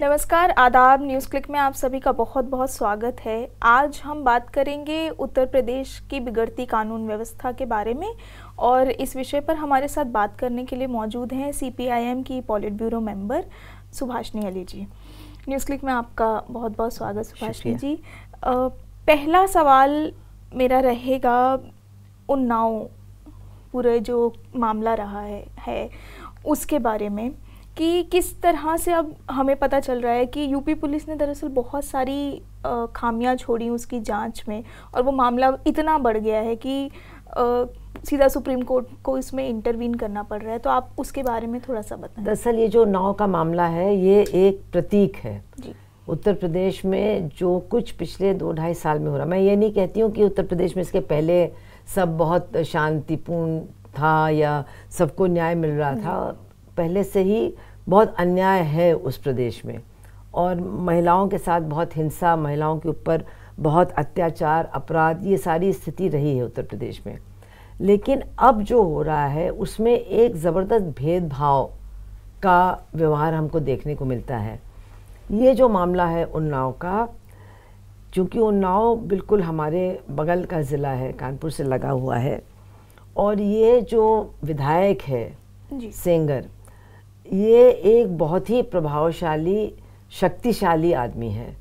नमस्कार आदाब news click में आप सभी का बहुत बहुत स्वागत है आज हम बात करेंगे उत्तर प्रदेश की बिगड़ती कानून व्यवस्था के बारे में और इस विषय पर हमारे साथ बात करने के लिए मौजूद हैं सीपीआईएम की polit bureau member Subhashini Ali ji news click में आपका बहुत बहुत स्वागत सुभाषनी जी आ, पहला सवाल मेरा रहेगा उन्नाव पूरे जो मामला रहा है, है उसके बारे में कि किस तरह से अब हमें पता चल रहा है कि यूपी पुलिस ने दरअसल बहुत सारी खामियां छोड़ी उसकी जांच में और वो मामला इतना बढ़ गया है कि सीधा सुप्रीम कोर्ट को इसमें इंटरवीन करना पड़ रहा है तो आप उसके बारे में थोड़ा सा बताएं दरअसल ये जो नाव का मामला है ये एक प्रतीक है जी उत्तर प्रदेश में जो कुछ पिछले दो ढाई साल में हो रहा मैं ये नहीं कहती हूँ कि उत्तर प्रदेश में इसके पहले सब बहुत शांतिपूर्ण था या सबको न्याय मिल रहा था पहले से ही बहुत अन्याय है उस प्रदेश में और महिलाओं के साथ बहुत हिंसा महिलाओं के ऊपर बहुत अत्याचार अपराध ये सारी स्थिति रही है उत्तर प्रदेश में लेकिन अब जो हो रहा है उसमें एक ज़बरदस्त भेदभाव का व्यवहार हमको देखने को मिलता है ये जो मामला है उन्नाव का चूँकि उन्नाव बिल्कुल हमारे बगल का ज़िला है कानपुर से लगा हुआ है और ये जो विधायक है सेंगर ये एक बहुत ही प्रभावशाली शक्तिशाली आदमी है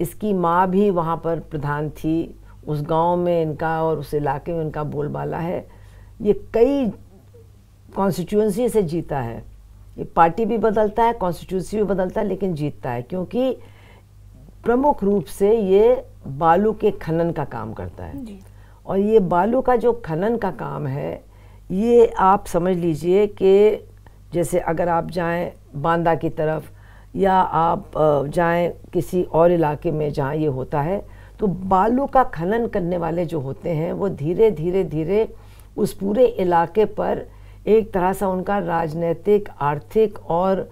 इसकी माँ भी वहाँ पर प्रधान थी उस गांव में इनका और उस इलाके में इनका बोलबाला है ये कई कॉन्स्टिट्यूंसी से जीता है ये पार्टी भी बदलता है कॉन्स्टिट्यूंसी भी बदलता है लेकिन जीतता है क्योंकि प्रमुख रूप से ये बालू के खनन का काम करता है और ये बालू का जो खनन का काम है ये आप समझ लीजिए कि जैसे अगर आप जाएं बांदा की तरफ या आप जाएं किसी और इलाके में जहाँ ये होता है तो बालू का खनन करने वाले जो होते हैं वो धीरे धीरे धीरे उस पूरे इलाके पर एक तरह सा उनका राजनीतिक आर्थिक और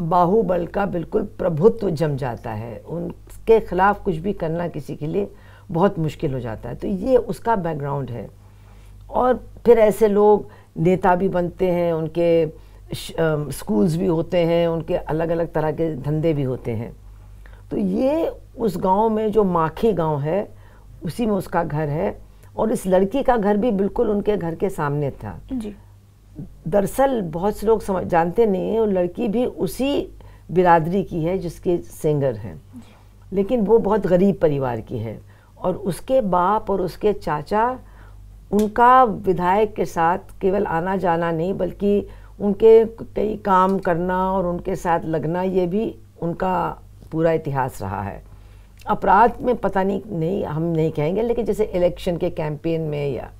बाहुबल का बिल्कुल प्रभुत्व जम जाता है उनके खिलाफ कुछ भी करना किसी के लिए बहुत मुश्किल हो जाता है तो ये उसका बैकग्राउंड है और फिर ऐसे लोग नेता भी बनते हैं उनके स्कूल्स भी होते हैं उनके अलग अलग तरह के धंधे भी होते हैं तो ये उस गांव में जो माखी गांव है उसी में उसका घर है और इस लड़की का घर भी बिल्कुल उनके घर के सामने था जी दरअसल बहुत से लोग समझ जानते नहीं हैं वो लड़की भी उसी बिरादरी की है जिसके सिंगर हैं लेकिन वो बहुत गरीब परिवार की है और उसके बाप और उसके चाचा उनका विधायक के साथ केवल आना जाना नहीं बल्कि उनके कई काम करना और उनके साथ लगना ये भी उनका पूरा इतिहास रहा है अपराध में पता नहीं नहीं हम नहीं कहेंगे लेकिन जैसे इलेक्शन के कैंपेन में या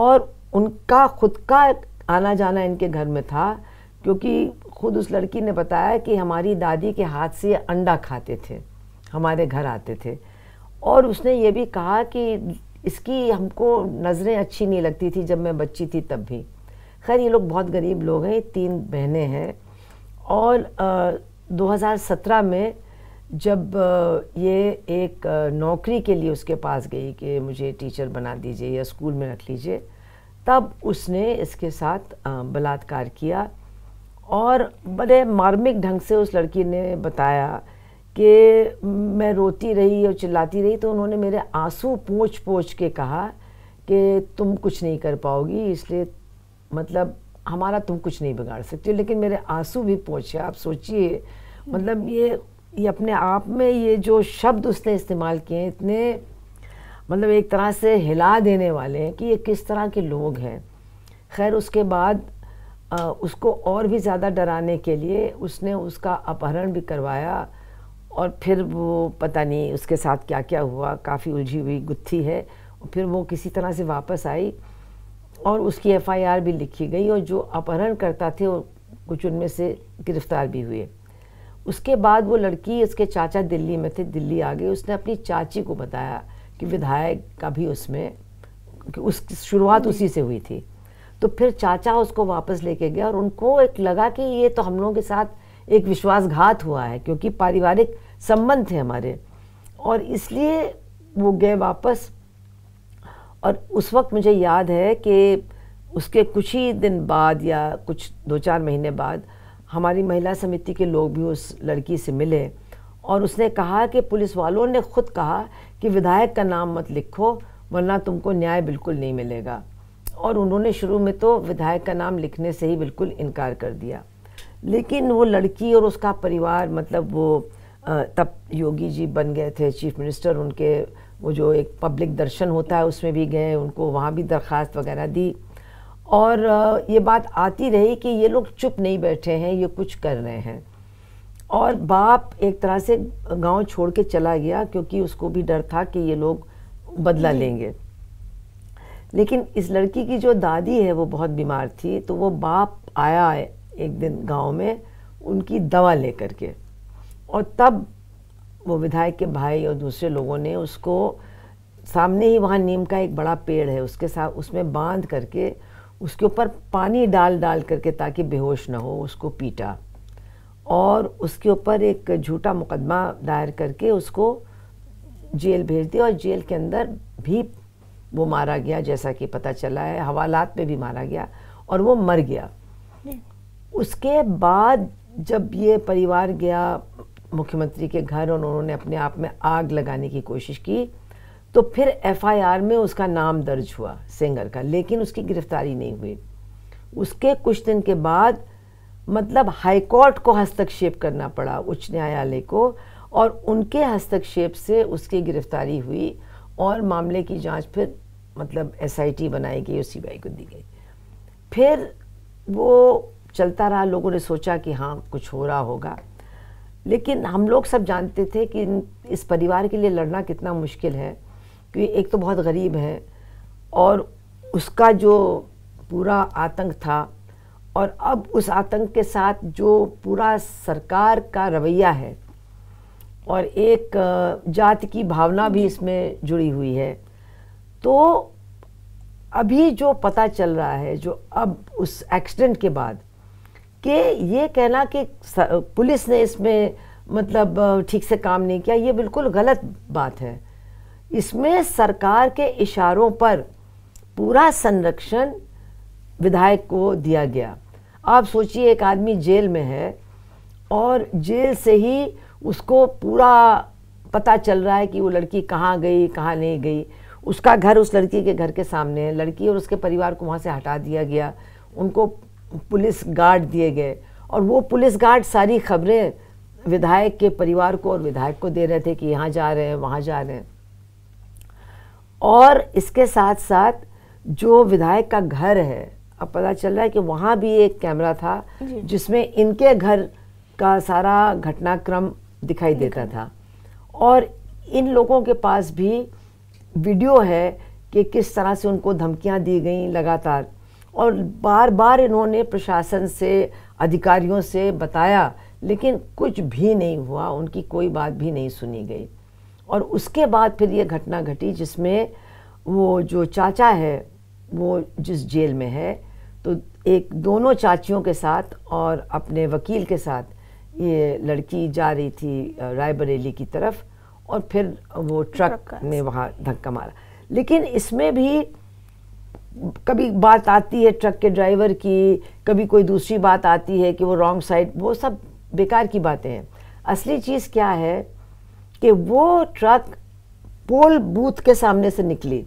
और उनका खुद का आना जाना इनके घर में था क्योंकि खुद उस लड़की ने बताया कि हमारी दादी के हाथ से अंडा खाते थे हमारे घर आते थे और उसने ये भी कहा कि इसकी हमको नज़रें अच्छी नहीं लगती थी जब मैं बच्ची थी तब भी खैर ये लोग बहुत गरीब लोग हैं तीन बहनें हैं और आ, 2017 में जब आ, ये एक आ, नौकरी के लिए उसके पास गई कि मुझे टीचर बना दीजिए या स्कूल में रख लीजिए तब उसने इसके साथ बलात्कार किया और बड़े मार्मिक ढंग से उस लड़की ने बताया कि मैं रोती रही और चिल्लाती रही तो उन्होंने मेरे आंसू पोंछ पोंछ के कहा कि तुम कुछ नहीं कर पाओगी इसलिए मतलब हमारा तुम कुछ नहीं बिगाड़ सकते लेकिन मेरे आंसू भी पहुँचे आप सोचिए मतलब ये ये अपने आप में ये जो शब्द उसने इस्तेमाल किए हैं इतने मतलब एक तरह से हिला देने वाले हैं कि ये किस तरह के लोग हैं खैर उसके बाद आ, उसको और भी ज़्यादा डराने के लिए उसने उसका अपहरण भी करवाया और फिर वो पता नहीं उसके साथ क्या क्या हुआ काफ़ी उलझी हुई गुत्थी है और फिर वो किसी तरह से वापस आई और उसकी एफआईआर भी लिखी गई और जो अपहरण करता थे कुछ उनमें से गिरफ्तार भी हुए उसके बाद वो लड़की उसके चाचा दिल्ली में थे दिल्ली आ गई उसने अपनी चाची को बताया कि विधायक का भी उसमें कि उसकी शुरुआत उसी से हुई थी तो फिर चाचा उसको वापस लेके गया और उनको एक लगा कि ये तो हम लोगों के साथ एक विश्वासघात हुआ है क्योंकि पारिवारिक संबंध थे हमारे और इसलिए वो गए वापस और उस वक्त मुझे याद है कि उसके कुछ ही दिन बाद या कुछ दो चार महीने बाद हमारी महिला समिति के लोग भी उस लड़की से मिले और उसने कहा कि पुलिस वालों ने खुद कहा कि विधायक का नाम मत लिखो वरना तुमको न्याय बिल्कुल नहीं मिलेगा और उन्होंने शुरू में तो विधायक का नाम लिखने से ही बिल्कुल इनकार कर दिया लेकिन वो लड़की और उसका परिवार मतलब वो तब योगी जी बन गए थे चीफ मिनिस्टर उनके वो जो एक पब्लिक दर्शन होता है उसमें भी गए उनको वहाँ भी दरख्वास्त वगैरह दी और ये बात आती रही कि ये लोग चुप नहीं बैठे हैं ये कुछ कर रहे हैं और बाप एक तरह से गांव छोड़ के चला गया क्योंकि उसको भी डर था कि ये लोग बदला लेंगे लेकिन इस लड़की की जो दादी है वो बहुत बीमार थी तो वो बाप आया एक दिन गांव में उनकी दवा लेकर के और तब वो विधायक के भाई और दूसरे लोगों ने उसको सामने ही वहाँ नीम का एक बड़ा पेड़ है उसके साथ उसमें बांध करके उसके ऊपर पानी डाल डाल करके ताकि बेहोश ना हो उसको पीटा और उसके ऊपर एक झूठा मुकदमा दायर करके उसको जेल भेज दिया और जेल के अंदर भी वो मारा गया जैसा कि पता चला है हवालात में भी मारा गया और वो मर गया उसके बाद जब ये परिवार गया मुख्यमंत्री के घर और उन्होंने अपने आप में आग लगाने की कोशिश की तो फिर एफआईआर में उसका नाम दर्ज हुआ सेंगर का लेकिन उसकी गिरफ्तारी नहीं हुई उसके कुछ दिन के बाद मतलब हाईकोर्ट को हस्तक्षेप करना पड़ा उच्च न्यायालय को और उनके हस्तक्षेप से उसकी गिरफ्तारी हुई और मामले की जांच फिर मतलब एसआईटी बनाई गई और सीबीआई को दी गई फिर वो चलता रहा लोगों ने सोचा कि हाँ कुछ हो रहा होगा लेकिन हम लोग सब जानते थे कि इस परिवार के लिए लड़ना कितना मुश्किल है कि एक तो बहुत गरीब है और उसका जो पूरा आतंक था और अब उस आतंक के साथ जो पूरा सरकार का रवैया है और एक जाति की भावना भी इसमें जुड़ी हुई है तो अभी जो पता चल रहा है जो अब उस एक्सीडेंट के बाद कि ये कहना कि पुलिस ने इसमें मतलब ठीक से काम नहीं किया ये बिल्कुल गलत बात है इसमें सरकार के इशारों पर पूरा संरक्षण विधायक को दिया गया आप सोचिए एक आदमी जेल में है और जेल से ही उसको पूरा पता चल रहा है कि वो लड़की कहाँ गई कहाँ नहीं गई उसका घर उस लड़की के घर के सामने है लड़की और उसके परिवार को वहाँ से हटा दिया गया उनको पुलिस गार्ड दिए गए और वो पुलिस गार्ड सारी खबरें विधायक के परिवार को और विधायक को दे रहे थे कि यहाँ जा रहे हैं वहाँ जा रहे हैं और इसके साथ साथ जो विधायक का घर है अब पता चल रहा है कि वहाँ भी एक कैमरा था जिसमें इनके घर का सारा घटनाक्रम दिखाई देता था और इन लोगों के पास भी वीडियो है कि किस तरह से उनको धमकियाँ दी गई लगातार और बार बार इन्होंने प्रशासन से अधिकारियों से बताया लेकिन कुछ भी नहीं हुआ उनकी कोई बात भी नहीं सुनी गई और उसके बाद फिर ये घटना घटी जिसमें वो जो चाचा है वो जिस जेल में है तो एक दोनों चाचियों के साथ और अपने वकील के साथ ये लड़की जा रही थी रायबरेली की तरफ और फिर वो ट्रक, ट्रक ने वहाँ धक्का मारा लेकिन इसमें भी कभी बात आती है ट्रक के ड्राइवर की कभी कोई दूसरी बात आती है कि वो रॉन्ग साइड वो सब बेकार की बातें हैं असली चीज़ क्या है कि वो ट्रक पोल बूथ के सामने से निकली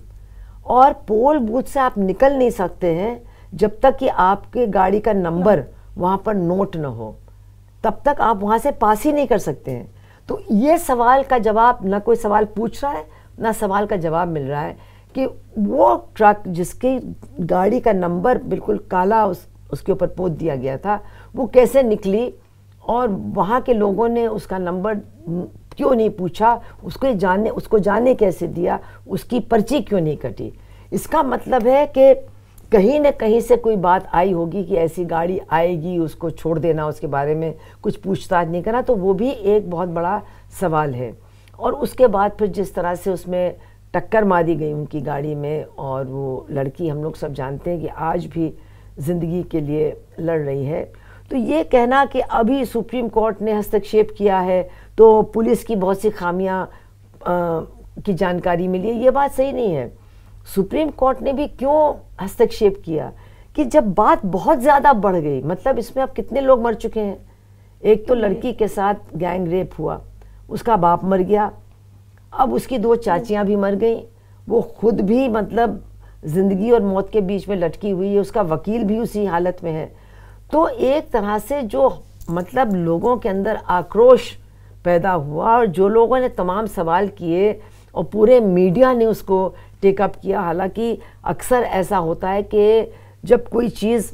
और पोल बूथ से आप निकल नहीं सकते हैं जब तक कि आपके गाड़ी का नंबर वहाँ पर नोट ना हो तब तक आप वहाँ से पास ही नहीं कर सकते हैं तो ये सवाल का जवाब ना कोई सवाल पूछ रहा है ना सवाल का जवाब मिल रहा है कि वो ट्रक जिसकी गाड़ी का नंबर बिल्कुल काला उस उसके ऊपर पोत दिया गया था वो कैसे निकली और वहाँ के लोगों ने उसका नंबर क्यों नहीं पूछा उसको जाने उसको जाने कैसे दिया उसकी पर्ची क्यों नहीं कटी इसका मतलब है कि कहीं ना कहीं से कोई बात आई होगी कि ऐसी गाड़ी आएगी उसको छोड़ देना उसके बारे में कुछ पूछताछ नहीं करना तो वो भी एक बहुत बड़ा सवाल है और उसके बाद फिर जिस तरह से उसमें टक्कर मारी गई उनकी गाड़ी में और वो लड़की हम लोग सब जानते हैं कि आज भी ज़िंदगी के लिए लड़ रही है तो ये कहना कि अभी सुप्रीम कोर्ट ने हस्तक्षेप किया है तो पुलिस की बहुत सी खामियां की जानकारी मिली है ये बात सही नहीं है सुप्रीम कोर्ट ने भी क्यों हस्तक्षेप किया कि जब बात बहुत ज़्यादा बढ़ गई मतलब इसमें अब कितने लोग मर चुके हैं एक तो लड़की के साथ गैंग रेप हुआ उसका बाप मर गया अब उसकी दो चाचियाँ भी मर गई वो खुद भी मतलब ज़िंदगी और मौत के बीच में लटकी हुई है उसका वकील भी उसी हालत में है तो एक तरह से जो मतलब लोगों के अंदर आक्रोश पैदा हुआ और जो लोगों ने तमाम सवाल किए और पूरे मीडिया ने उसको टेकअप किया हालांकि अक्सर ऐसा होता है कि जब कोई चीज़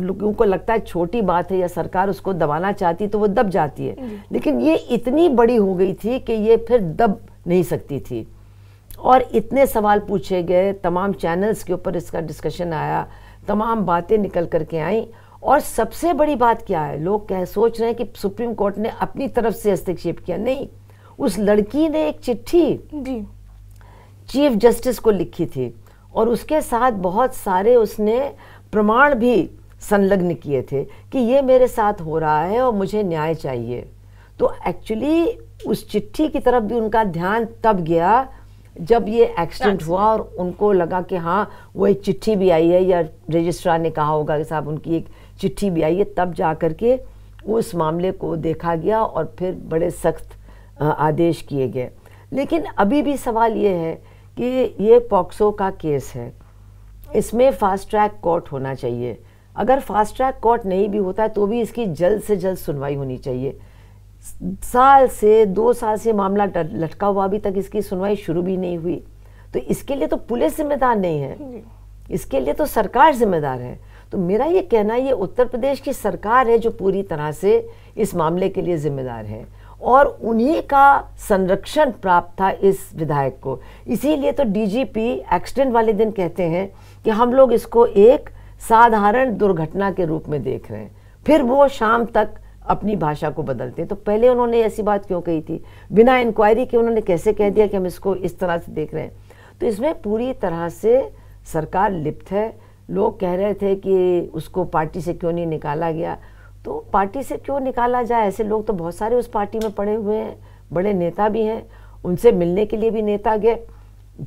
लोगों को लगता है छोटी बात है या सरकार उसको दबाना चाहती तो वो दब जाती है लेकिन ये इतनी बड़ी हो गई थी कि ये फिर दब नहीं सकती थी और इतने सवाल पूछे गए तमाम चैनल्स के ऊपर इसका डिस्कशन आया तमाम बातें निकल कर के आईं और सबसे बड़ी बात क्या है लोग कह सोच रहे हैं कि सुप्रीम कोर्ट ने अपनी तरफ से हस्तक्षेप किया नहीं उस लड़की ने एक चिट्ठी जी चीफ जस्टिस को लिखी थी और उसके साथ बहुत सारे उसने प्रमाण भी संलग्न किए थे कि ये मेरे साथ हो रहा है और मुझे न्याय चाहिए तो एक्चुअली उस चिट्ठी की तरफ भी उनका ध्यान तब गया जब ये एक्सीडेंट हुआ और उनको लगा कि हाँ वो एक चिट्ठी भी आई है या रजिस्ट्रार ने कहा होगा कि साहब उनकी एक चिट्ठी भी आई है तब जा कर के उस मामले को देखा गया और फिर बड़े सख्त आदेश किए गए लेकिन अभी भी सवाल ये है कि ये पॉक्सो का केस है इसमें फास्ट ट्रैक कोर्ट होना चाहिए अगर फास्ट ट्रैक कोर्ट नहीं भी होता है तो भी इसकी जल्द से जल्द सुनवाई होनी चाहिए साल से दो साल से मामला लटका हुआ अभी तक इसकी सुनवाई शुरू भी नहीं हुई तो इसके लिए तो पुलिस जिम्मेदार नहीं है इसके लिए तो सरकार जिम्मेदार है तो मेरा ये कहना ये उत्तर प्रदेश की सरकार है जो पूरी तरह से इस मामले के लिए जिम्मेदार है और उन्हीं का संरक्षण प्राप्त था इस विधायक को इसीलिए तो डीजीपी एक्सीडेंट वाले दिन कहते हैं कि हम लोग इसको एक साधारण दुर्घटना के रूप में देख रहे हैं फिर वो शाम तक अपनी भाषा को बदलते हैं तो पहले उन्होंने ऐसी बात क्यों कही थी बिना इंक्वायरी के उन्होंने कैसे कह दिया कि हम इसको इस तरह से देख रहे हैं तो इसमें पूरी तरह से सरकार लिप्त है लोग कह रहे थे कि उसको पार्टी से क्यों नहीं निकाला गया तो पार्टी से क्यों निकाला जाए ऐसे लोग तो बहुत सारे उस पार्टी में पड़े हुए हैं बड़े नेता भी हैं उनसे मिलने के लिए भी नेता गए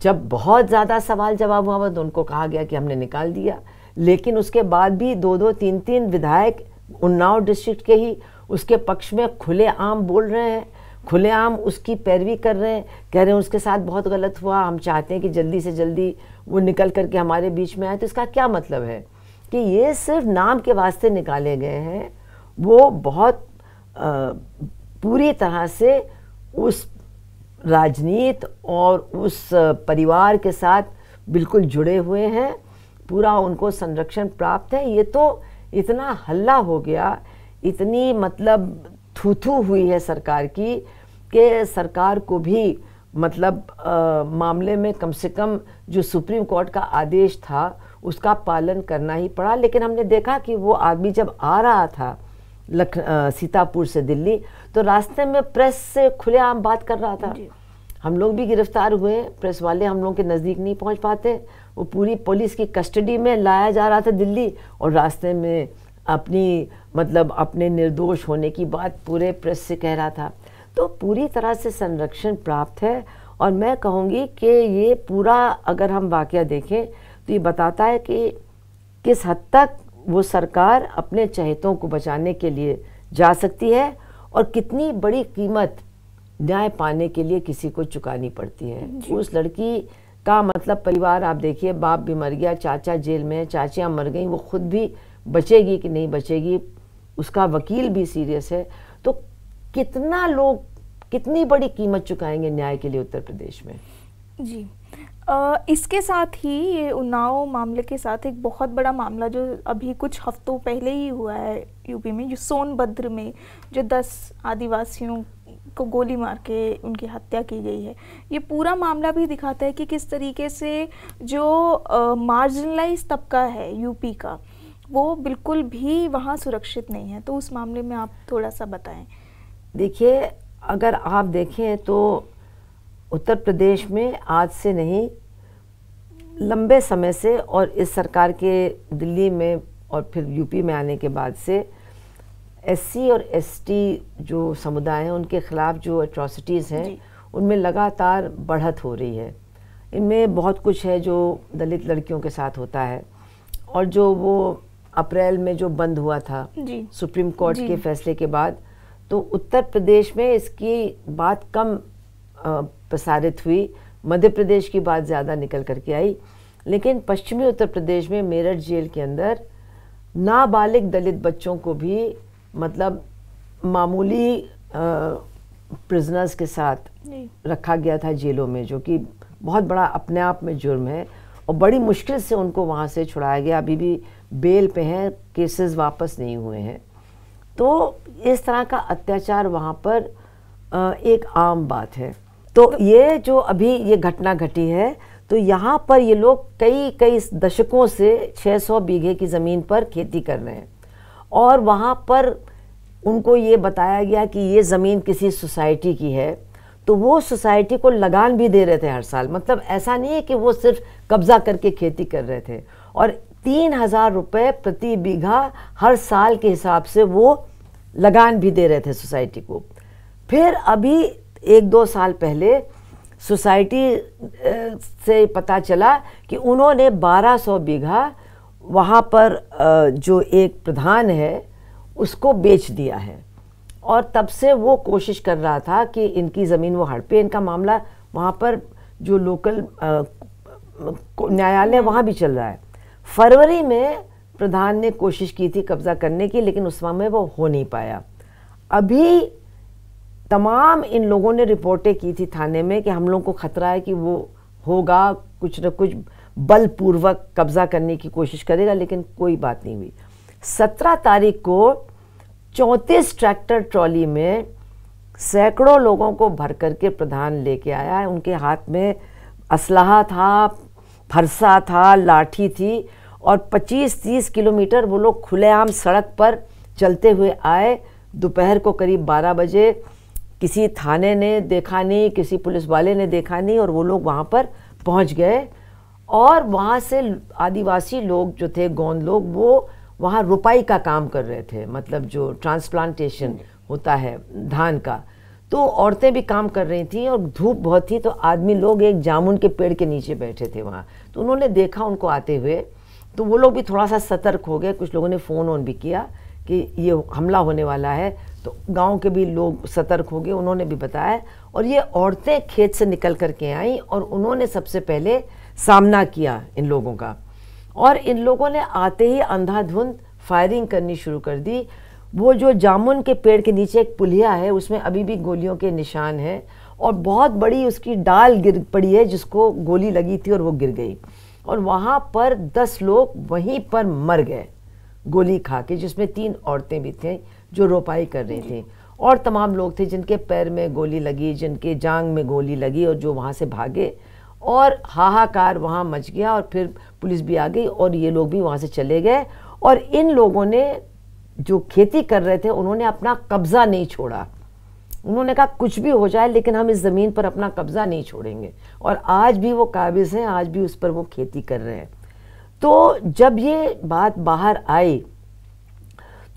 जब बहुत ज़्यादा सवाल जवाब हुआ तो उनको कहा गया कि हमने निकाल दिया लेकिन उसके बाद भी दो दो तीन तीन विधायक उन्नाव डिस्ट्रिक्ट के ही उसके पक्ष में खुलेआम बोल रहे हैं खुलेआम उसकी पैरवी कर रहे हैं कह रहे हैं उसके साथ बहुत गलत हुआ हम चाहते हैं कि जल्दी से जल्दी वो निकल करके हमारे बीच में आए तो इसका क्या मतलब है कि ये सिर्फ नाम के वास्ते निकाले गए हैं वो बहुत आ, पूरी तरह से उस राजनीत और उस परिवार के साथ बिल्कुल जुड़े हुए हैं पूरा उनको संरक्षण प्राप्त है ये तो इतना हल्ला हो गया इतनी मतलब थूथू हुई है सरकार की कि सरकार को भी मतलब आ, मामले में कम से कम जो सुप्रीम कोर्ट का आदेश था उसका पालन करना ही पड़ा लेकिन हमने देखा कि वो आदमी जब आ रहा था लख सीतापुर से दिल्ली तो रास्ते में प्रेस से खुलेआम बात कर रहा था हम लोग भी गिरफ्तार हुए प्रेस वाले हम लोग के नज़दीक नहीं पहुंच पाते वो पूरी पुलिस की कस्टडी में लाया जा रहा था दिल्ली और रास्ते में अपनी मतलब अपने निर्दोष होने की बात पूरे प्रेस से कह रहा था तो पूरी तरह से संरक्षण प्राप्त है और मैं कहूँगी कि ये पूरा अगर हम वाक़ देखें तो ये बताता है कि किस हद तक वो सरकार अपने चहेतों को बचाने के लिए जा सकती है और कितनी बड़ी कीमत न्याय पाने के लिए किसी को चुकानी पड़ती है उस लड़की का मतलब परिवार आप देखिए बाप भी मर गया चाचा जेल में है चाचियाँ मर गई वो खुद भी बचेगी कि नहीं बचेगी उसका वकील भी सीरियस है तो कितना लोग कितनी बड़ी कीमत चुकाएंगे न्याय के लिए उत्तर प्रदेश में जी आ, इसके साथ ही ये उन्नाव मामले के साथ एक बहुत बड़ा मामला जो अभी कुछ हफ्तों पहले ही हुआ है यूपी में जो सोनभद्र में जो दस आदिवासियों को गोली मार के उनकी हत्या की गई है ये पूरा मामला भी दिखाता है कि किस तरीके से जो मार्जिनलाइज तबका है यूपी का वो बिल्कुल भी वहाँ सुरक्षित नहीं है तो उस मामले में आप थोड़ा सा बताएं देखिए अगर आप देखें तो उत्तर प्रदेश में आज से नहीं लंबे समय से और इस सरकार के दिल्ली में और फिर यूपी में आने के बाद से एससी और एसटी जो समुदाय हैं उनके ख़िलाफ़ जो अट्रॉसिटीज़ हैं उनमें लगातार बढ़त हो रही है इनमें बहुत कुछ है जो दलित लड़कियों के साथ होता है और जो वो अप्रैल में जो बंद हुआ था सुप्रीम कोर्ट के फैसले के बाद तो उत्तर प्रदेश में इसकी बात कम प्रसारित हुई मध्य प्रदेश की बात ज़्यादा निकल कर के आई लेकिन पश्चिमी उत्तर प्रदेश में मेरठ जेल के अंदर नाबालिग दलित बच्चों को भी मतलब मामूली प्रिजनर्स के साथ रखा गया था जेलों में जो कि बहुत बड़ा अपने आप में जुर्म है और बड़ी मुश्किल से उनको वहाँ से छुड़ाया गया अभी भी बेल पे हैं केसेस वापस नहीं हुए हैं तो इस तरह का अत्याचार वहाँ पर एक आम बात है तो, तो ये जो अभी ये घटना घटी है तो यहाँ पर ये लोग कई कई दशकों से 600 बीघे की ज़मीन पर खेती कर रहे हैं और वहाँ पर उनको ये बताया गया कि ये ज़मीन किसी सोसाइटी की है तो वो सोसाइटी को लगान भी दे रहे थे हर साल मतलब ऐसा नहीं है कि वो सिर्फ कब्ज़ा करके खेती कर रहे थे और तीन हज़ार रुपये प्रति बीघा हर साल के हिसाब से वो लगान भी दे रहे थे सोसाइटी को फिर अभी एक दो साल पहले सोसाइटी से पता चला कि उन्होंने 1200 बीघा वहाँ पर जो एक प्रधान है उसको बेच दिया है और तब से वो कोशिश कर रहा था कि इनकी ज़मीन वो हड़पे इनका मामला वहाँ पर जो लोकल न्यायालय वहाँ भी चल रहा है फरवरी में प्रधान ने कोशिश की थी कब्ज़ा करने की लेकिन उस समय वो हो नहीं पाया अभी तमाम इन लोगों ने रिपोर्टें की थी थाने में कि हम लोगों को ख़तरा है कि वो होगा कुछ न कुछ बलपूर्वक कब्ज़ा करने की कोशिश करेगा लेकिन कोई बात नहीं हुई सत्रह तारीख को चौंतीस ट्रैक्टर ट्रॉली में सैकड़ों लोगों को भर करके प्रधान लेके आया है उनके हाथ में असलाहा था फरसा था लाठी थी और 25-30 किलोमीटर वो लोग खुलेआम सड़क पर चलते हुए आए दोपहर को करीब 12 बजे किसी थाने ने देखा नहीं किसी पुलिस वाले ने देखा नहीं और वो लोग वहाँ पर पहुँच गए और वहाँ से आदिवासी लोग जो थे गोंद लोग वो वहाँ रुपाई का काम कर रहे थे मतलब जो ट्रांसप्लांटेशन होता है धान का तो औरतें भी काम कर रही थी और धूप बहुत थी तो आदमी लोग एक जामुन के पेड़ के नीचे बैठे थे वहाँ तो उन्होंने देखा उनको आते हुए तो वो लोग भी थोड़ा सा सतर्क हो गए कुछ लोगों ने फ़ोन ऑन भी किया कि ये हमला होने वाला है तो गांव के भी लोग सतर्क हो गए उन्होंने भी बताया और ये औरतें खेत से निकल करके आईं और उन्होंने सबसे पहले सामना किया इन लोगों का और इन लोगों ने आते ही अंधाधुंध फायरिंग करनी शुरू कर दी वो जो जामुन के पेड़ के नीचे एक पुलिया है उसमें अभी भी गोलियों के निशान हैं और बहुत बड़ी उसकी डाल गिर पड़ी है जिसको गोली लगी थी और वो गिर गई और वहाँ पर दस लोग वहीं पर मर गए गोली खा के जिसमें तीन औरतें भी थीं जो रोपाई कर रही थी और तमाम लोग थे जिनके पैर में गोली लगी जिनके जांग में गोली लगी और जो वहाँ से भागे और हाहाकार वहाँ मच गया और फिर पुलिस भी आ गई और ये लोग भी वहाँ से चले गए और इन लोगों ने जो खेती कर रहे थे उन्होंने अपना कब्ज़ा नहीं छोड़ा उन्होंने कहा कुछ भी हो जाए लेकिन हम इस ज़मीन पर अपना कब्ज़ा नहीं छोड़ेंगे और आज भी वो काबिज़ हैं आज भी उस पर वो खेती कर रहे हैं तो जब ये बात बाहर आई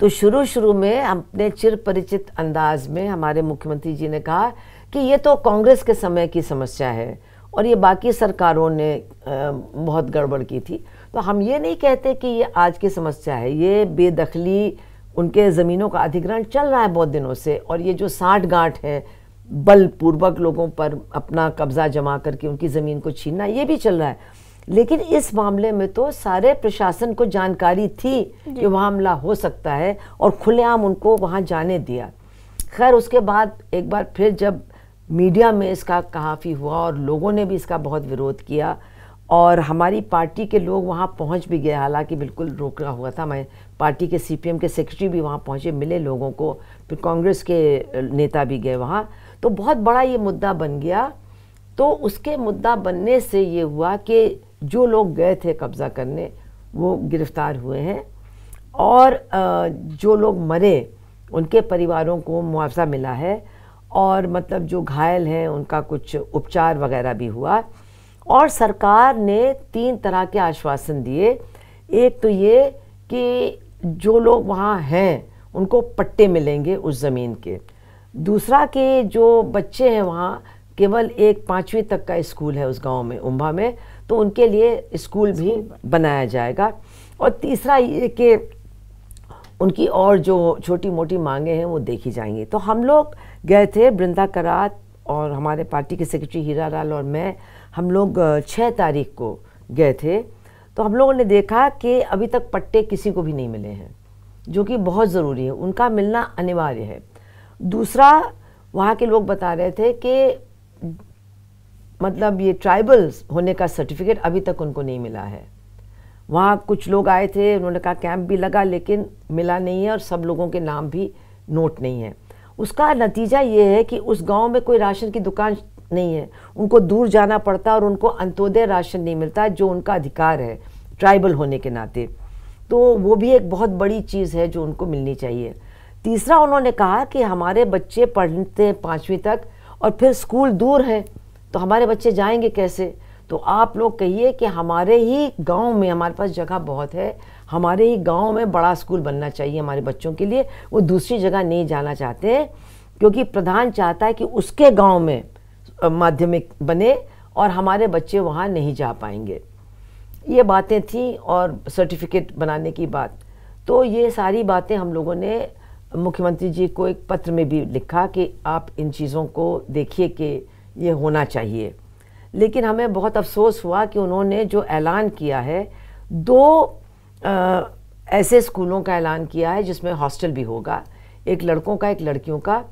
तो शुरू शुरू में अपने चिर परिचित अंदाज में हमारे मुख्यमंत्री जी ने कहा कि ये तो कांग्रेस के समय की समस्या है और ये बाकी सरकारों ने बहुत गड़बड़ की थी तो हम ये नहीं कहते कि ये आज की समस्या है ये बेदखली उनके ज़मीनों का अधिग्रहण चल रहा है बहुत दिनों से और ये जो साठ गांठ है बलपूर्वक लोगों पर अपना कब्ज़ा जमा करके उनकी ज़मीन को छीनना ये भी चल रहा है लेकिन इस मामले में तो सारे प्रशासन को जानकारी थी कि वहाँ हमला हो सकता है और खुलेआम उनको वहाँ जाने दिया खैर उसके बाद एक बार फिर जब मीडिया में इसका काफ़ी हुआ और लोगों ने भी इसका बहुत विरोध किया और हमारी पार्टी के लोग वहाँ पहुँच भी गए हालांकि बिल्कुल रोका हुआ था मैं पार्टी के सीपीएम के सेक्रेटरी भी वहाँ पहुँचे मिले लोगों को फिर कांग्रेस के नेता भी गए वहाँ तो बहुत बड़ा ये मुद्दा बन गया तो उसके मुद्दा बनने से ये हुआ कि जो लोग गए थे कब्ज़ा करने वो गिरफ़्तार हुए हैं और जो लोग मरे उनके परिवारों को मुआवजा मिला है और मतलब जो घायल हैं उनका कुछ उपचार वगैरह भी हुआ और सरकार ने तीन तरह के आश्वासन दिए एक तो ये कि जो लोग वहाँ हैं उनको पट्टे मिलेंगे उस ज़मीन के दूसरा कि जो बच्चे हैं वहाँ केवल एक पाँचवीं तक का स्कूल है उस गांव में उम्भा में तो उनके लिए स्कूल भी बनाया जाएगा और तीसरा ये कि उनकी और जो छोटी मोटी मांगे हैं वो देखी जाएंगी तो हम लोग गए थे बृंदा करात और हमारे पार्टी के सेक्रेटरी हीरा लाल और मैं हम लोग छः तारीख को गए थे तो हम लोगों ने देखा कि अभी तक पट्टे किसी को भी नहीं मिले हैं जो कि बहुत ज़रूरी है उनका मिलना अनिवार्य है दूसरा वहाँ के लोग बता रहे थे कि मतलब ये ट्राइबल्स होने का सर्टिफिकेट अभी तक उनको नहीं मिला है वहाँ कुछ लोग आए थे उन्होंने कहा कैंप भी लगा लेकिन मिला नहीं है और सब लोगों के नाम भी नोट नहीं है उसका नतीजा ये है कि उस गांव में कोई राशन की दुकान नहीं है उनको दूर जाना पड़ता है और उनको अंत्योदय राशन नहीं मिलता जो उनका अधिकार है ट्राइबल होने के नाते तो वो भी एक बहुत बड़ी चीज़ है जो उनको मिलनी चाहिए तीसरा उन्होंने कहा कि हमारे बच्चे पढ़ते हैं पाँचवीं तक और फिर स्कूल दूर है तो हमारे बच्चे जाएंगे कैसे तो आप लोग कहिए कि हमारे ही गांव में हमारे पास जगह बहुत है हमारे ही गांव में बड़ा स्कूल बनना चाहिए हमारे बच्चों के लिए वो दूसरी जगह नहीं जाना चाहते क्योंकि प्रधान चाहता है कि उसके गांव में माध्यमिक बने और हमारे बच्चे वहाँ नहीं जा पाएंगे ये बातें थी और सर्टिफिकेट बनाने की बात तो ये सारी बातें हम लोगों ने मुख्यमंत्री जी को एक पत्र में भी लिखा कि आप इन चीज़ों को देखिए कि ये होना चाहिए लेकिन हमें बहुत अफसोस हुआ कि उन्होंने जो ऐलान किया है दो ऐसे स्कूलों का ऐलान किया है जिसमें हॉस्टल भी होगा एक लड़कों का एक लड़कियों का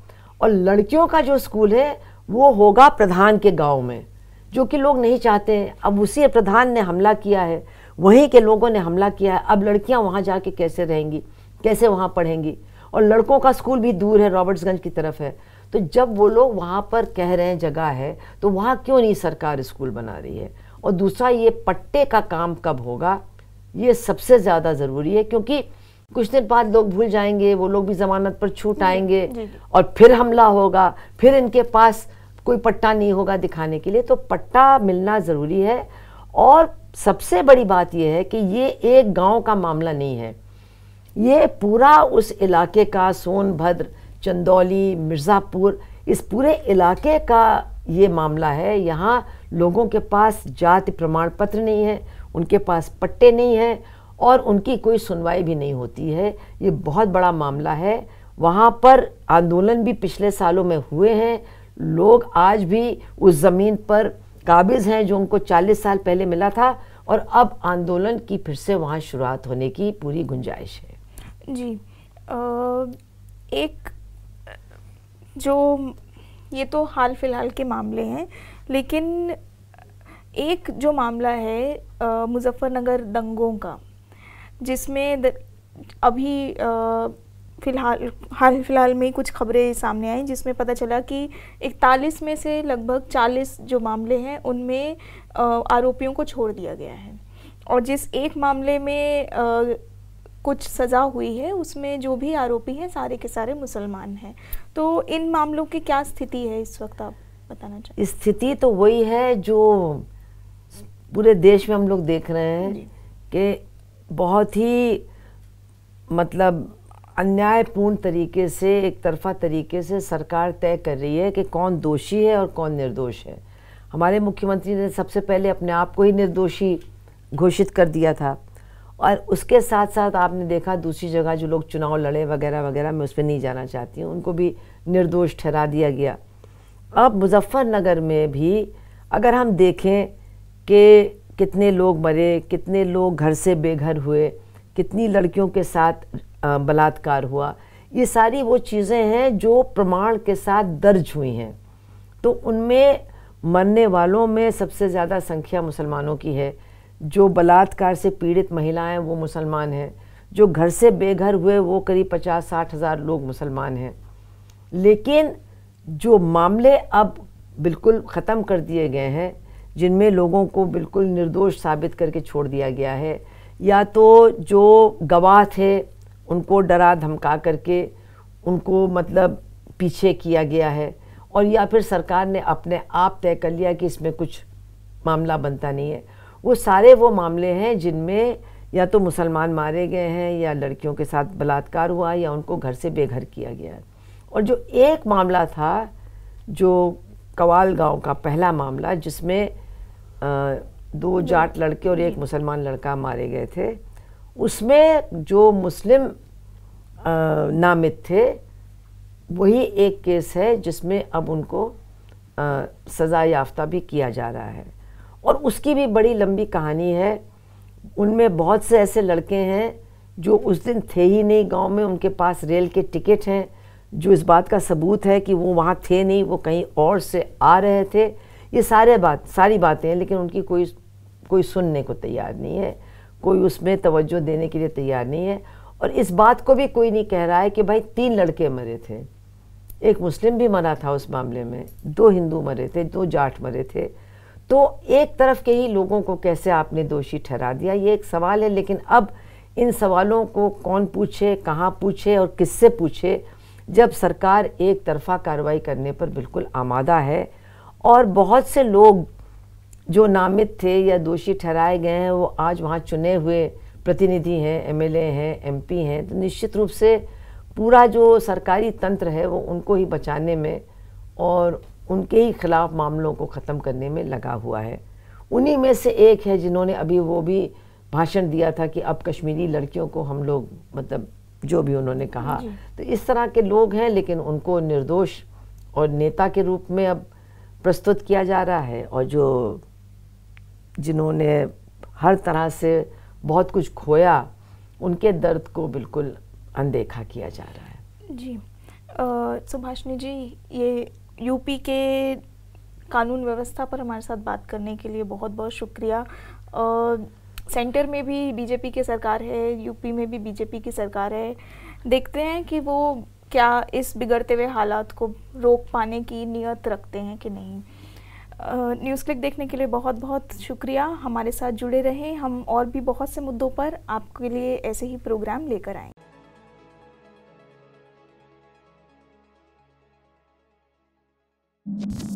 और लड़कियों का जो स्कूल है वो होगा प्रधान के गांव में जो कि लोग नहीं चाहते हैं अब उसी प्रधान ने हमला किया है वहीं के लोगों ने हमला किया है अब लड़कियां वहां जाके कैसे रहेंगी कैसे वहां पढ़ेंगी और लड़कों का स्कूल भी दूर है रॉबर्ट्सगंज की तरफ है तो जब वो लोग वहाँ पर कह रहे हैं जगह है तो वहाँ क्यों नहीं सरकार स्कूल बना रही है और दूसरा ये पट्टे का काम कब होगा ये सबसे ज़्यादा ज़रूरी है क्योंकि कुछ दिन बाद लोग भूल जाएंगे वो लोग भी जमानत पर छूट आएंगे और फिर हमला होगा फिर इनके पास कोई पट्टा नहीं होगा दिखाने के लिए तो पट्टा मिलना ज़रूरी है और सबसे बड़ी बात यह है कि ये एक गांव का मामला नहीं है ये पूरा उस इलाके का सोनभद्र चंदौली मिर्ज़ापुर इस पूरे इलाके का ये मामला है यहाँ लोगों के पास जाति प्रमाण पत्र नहीं है उनके पास पट्टे नहीं हैं और उनकी कोई सुनवाई भी नहीं होती है ये बहुत बड़ा मामला है वहाँ पर आंदोलन भी पिछले सालों में हुए हैं लोग आज भी उस ज़मीन पर काबिज़ हैं जो उनको 40 साल पहले मिला था और अब आंदोलन की फिर से वहाँ शुरुआत होने की पूरी गुंजाइश है जी आ, एक जो ये तो हाल फिलहाल के मामले हैं लेकिन एक जो मामला है मुजफ्फरनगर दंगों का जिसमें अभी फिलहाल हाल फिलहाल में कुछ खबरें सामने आई जिसमें पता चला कि इकतालीस में से लगभग चालीस जो मामले हैं उनमें आरोपियों को छोड़ दिया गया है और जिस एक मामले में आ, कुछ सज़ा हुई है उसमें जो भी आरोपी हैं सारे के सारे मुसलमान हैं तो इन मामलों की क्या स्थिति है इस वक्त आप बताना चाहिए स्थिति तो वही है जो पूरे देश में हम लोग देख रहे हैं कि बहुत ही मतलब अन्यायपूर्ण तरीके से एक तरफा तरीके से सरकार तय कर रही है कि कौन दोषी है और कौन निर्दोष है हमारे मुख्यमंत्री ने सबसे पहले अपने आप को ही निर्दोषी घोषित कर दिया था और उसके साथ साथ आपने देखा दूसरी जगह जो लोग चुनाव लड़े वगैरह वगैरह मैं उसमें नहीं जाना चाहती हूँ उनको भी निर्दोष ठहरा दिया गया अब मुजफ्फरनगर में भी अगर हम देखें कि कितने लोग मरे कितने लोग घर से बेघर हुए कितनी लड़कियों के साथ बलात्कार हुआ ये सारी वो चीज़ें हैं जो प्रमाण के साथ दर्ज हुई हैं तो उनमें मरने वालों में सबसे ज़्यादा संख्या मुसलमानों की है जो बलात्कार से पीड़ित महिलाएं वो मुसलमान हैं जो घर से बेघर हुए वो करीब पचास साठ हज़ार लोग मुसलमान हैं लेकिन जो मामले अब बिल्कुल ख़त्म कर दिए गए हैं जिनमें लोगों को बिल्कुल निर्दोष साबित करके छोड़ दिया गया है या तो जो गवाह थे उनको डरा धमका करके उनको मतलब पीछे किया गया है और या फिर सरकार ने अपने आप तय कर लिया कि इसमें कुछ मामला बनता नहीं है वो सारे वो मामले हैं जिनमें या तो मुसलमान मारे गए हैं या लड़कियों के साथ बलात्कार हुआ या उनको घर से बेघर किया गया है और जो एक मामला था जो कवाल गांव का पहला मामला जिसमें दो हम्म। जाट लड़के और एक मुसलमान लड़का मारे गए थे उसमें जो मुस्लिम नामित थे वही एक केस है जिसमें अब उनको सज़ा याफ्ता भी किया जा रहा है और उसकी भी बड़ी लंबी कहानी है उनमें बहुत से ऐसे लड़के हैं जो उस दिन थे ही नहीं गांव में उनके पास रेल के टिकट हैं जो इस बात का सबूत है कि वो वहाँ थे नहीं वो कहीं और से आ रहे थे ये सारे बात सारी बातें हैं लेकिन उनकी कोई कोई सुनने को तैयार नहीं है कोई उसमें तवज्जो देने के लिए तैयार नहीं है और इस बात को भी कोई नहीं कह रहा है कि भाई तीन लड़के मरे थे एक मुस्लिम भी मरा था उस मामले में दो हिंदू मरे थे दो जाट मरे थे तो एक तरफ के ही लोगों को कैसे आपने दोषी ठहरा दिया ये एक सवाल है लेकिन अब इन सवालों को कौन पूछे कहाँ पूछे और किससे पूछे जब सरकार एक तरफा कार्रवाई करने पर बिल्कुल आमादा है और बहुत से लोग जो नामित थे या दोषी ठहराए गए हैं वो आज वहाँ चुने हुए प्रतिनिधि हैं ए हैं पी हैं तो निश्चित रूप से पूरा जो सरकारी तंत्र है वो उनको ही बचाने में और उनके ही खिलाफ मामलों को ख़त्म करने में लगा हुआ है उन्हीं में से एक है जिन्होंने अभी वो भी भाषण दिया था कि अब कश्मीरी लड़कियों को हम लोग मतलब जो भी उन्होंने कहा तो इस तरह के लोग हैं लेकिन उनको निर्दोष और नेता के रूप में अब प्रस्तुत किया जा रहा है और जो जिन्होंने हर तरह से बहुत कुछ खोया उनके दर्द को बिल्कुल अनदेखा किया जा रहा है जी सुभाषनी जी ये यूपी के कानून व्यवस्था पर हमारे साथ बात करने के लिए बहुत बहुत शुक्रिया आ, सेंटर में भी बीजेपी की सरकार है यूपी में भी बीजेपी की सरकार है देखते हैं कि वो क्या इस बिगड़ते हुए हालात को रोक पाने की नीयत रखते हैं कि नहीं न्यूज़ क्लिक देखने के लिए बहुत बहुत शुक्रिया हमारे साथ जुड़े रहें हम और भी बहुत से मुद्दों पर आपके लिए ऐसे ही प्रोग्राम लेकर आएंगे you